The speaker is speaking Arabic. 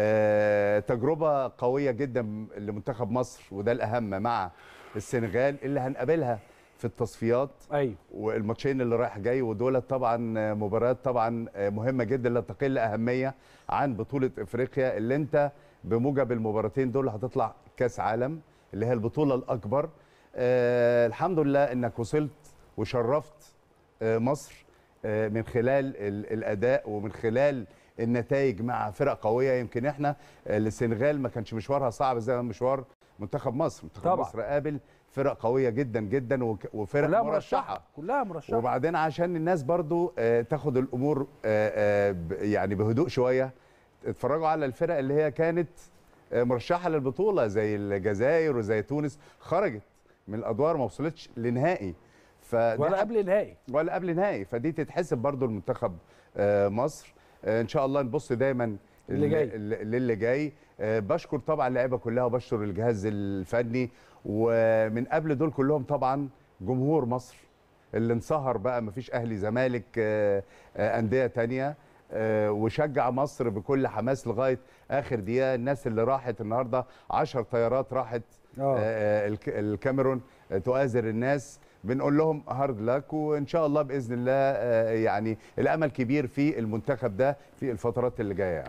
آه، تجربه قويه جدا لمنتخب مصر وده الاهم مع السنغال اللي هنقابلها في التصفيات ايوه والماتشين اللي رايح جاي ودولت طبعا مباريات طبعا آه، مهمه جدا لا تقل اهميه عن بطوله افريقيا اللي انت بموجب المباراتين دول هتطلع كاس عالم اللي هي البطوله الاكبر آه الحمد لله انك وصلت وشرفت آه مصر آه من خلال الاداء ومن خلال النتائج مع فرق قويه يمكن احنا آه، السنغال ما كانش مشوارها صعب زي مشوار منتخب مصر منتخب طبعا. مصر قابل فرق قويه جدا جدا وفرق كلها مرشحه. مرشحه كلها مرشحه وبعدين عشان الناس برضو آه، تاخد الامور آه، يعني بهدوء شويه اتفرجوا على الفرق اللي هي كانت مرشحه للبطوله زي الجزائر وزي تونس خرجت من الادوار ما وصلتش لنهائي ولا قبل نهائي ولا قبل نهائي فدي تتحسب برضو المنتخب مصر آه، ان شاء الله نبص دايما اللي جاي للي جاي آه، بشكر طبعا اللعيبه كلها وبشكر الجهاز الفني ومن قبل دول كلهم طبعا جمهور مصر اللي انصهر بقى ما فيش اهلي زمالك آه، انديه ثانيه وشجع مصر بكل حماس لغايه اخر دقيقه الناس اللي راحت النهارده 10 طيارات راحت أوه. الكاميرون تؤازر الناس بنقول لهم هارد لك وان شاء الله باذن الله آه، يعني الامل كبير في المنتخب ده في الفترات اللي جايه